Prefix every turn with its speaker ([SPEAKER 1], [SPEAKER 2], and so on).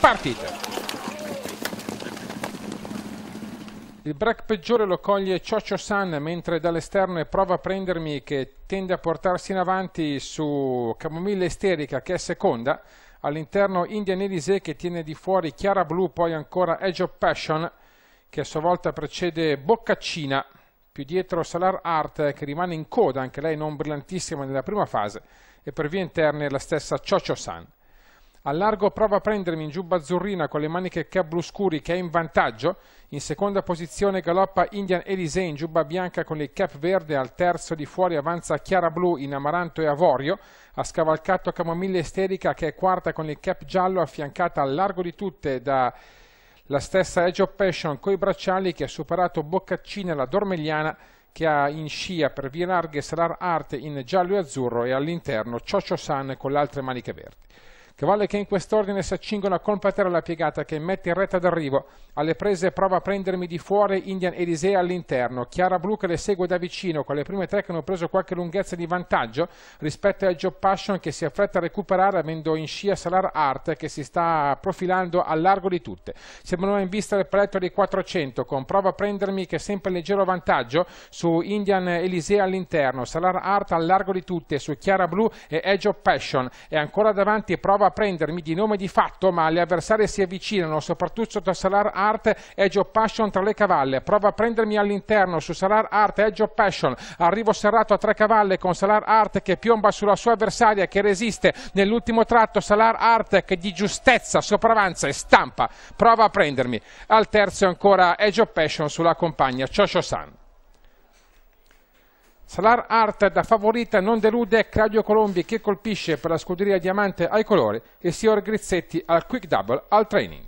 [SPEAKER 1] Partita! Il break peggiore lo coglie Ciocio San mentre dall'esterno prova a prendermi che tende a portarsi in avanti su Camomilla Esterica che è seconda, all'interno Indian Elise che tiene di fuori Chiara Blu, poi ancora Edge of Passion che a sua volta precede Boccaccina, più dietro Salar Art che rimane in coda, anche lei non brillantissima nella prima fase e per via interne la stessa Ciocio San. Al largo prova a prendermi in giubba azzurrina con le maniche scuri che è in vantaggio. In seconda posizione galoppa Indian Elise in giubba bianca con il cap verde. Al terzo di fuori avanza Chiara Blu in amaranto e avorio. Ha scavalcato Camomilla Esterica che è quarta con il cap giallo affiancata al largo di tutte da... La stessa Edge of Passion coi bracciali che ha superato Boccaccina la Dormegliana che ha in scia per vie larghe Salar Arte in giallo e azzurro e all'interno Ciocio San con le altre maniche verdi. Cavalli che in quest'ordine si accingono a completare la piegata che mette in retta d'arrivo. Alle prese prova a prendermi di fuori Indian Elisea all'interno. Chiara Blu che le segue da vicino con le prime tre che hanno preso qualche lunghezza di vantaggio rispetto al Job Passion che si affretta a recuperare avendo in scia Salar Art che si sta profilando a largo di tutte. Siamo in vista del paletto di 400 con prova a prendermi che è sempre leggero vantaggio su Indian Elisea all'interno. Salar Art al largo di tutte su Chiara Blu e Edge of Passion e ancora davanti prova a prendermi di nome di fatto, ma le avversarie si avvicinano, soprattutto da Salar Art, Edge of Passion tra le cavalle. Prova a prendermi all'interno su Salar Art, Edge of Passion. Arrivo serrato a tre cavalle con Salar Art che piomba sulla sua avversaria che resiste nell'ultimo tratto. Salar Art che di giustezza sopravanza e stampa. Prova a prendermi. Al terzo ancora Edge of Passion sulla compagna Chosho San. Salar Art da favorita non delude Claudio Colombi che colpisce per la scuderia diamante ai colori e Sior Grizzetti al quick double al training.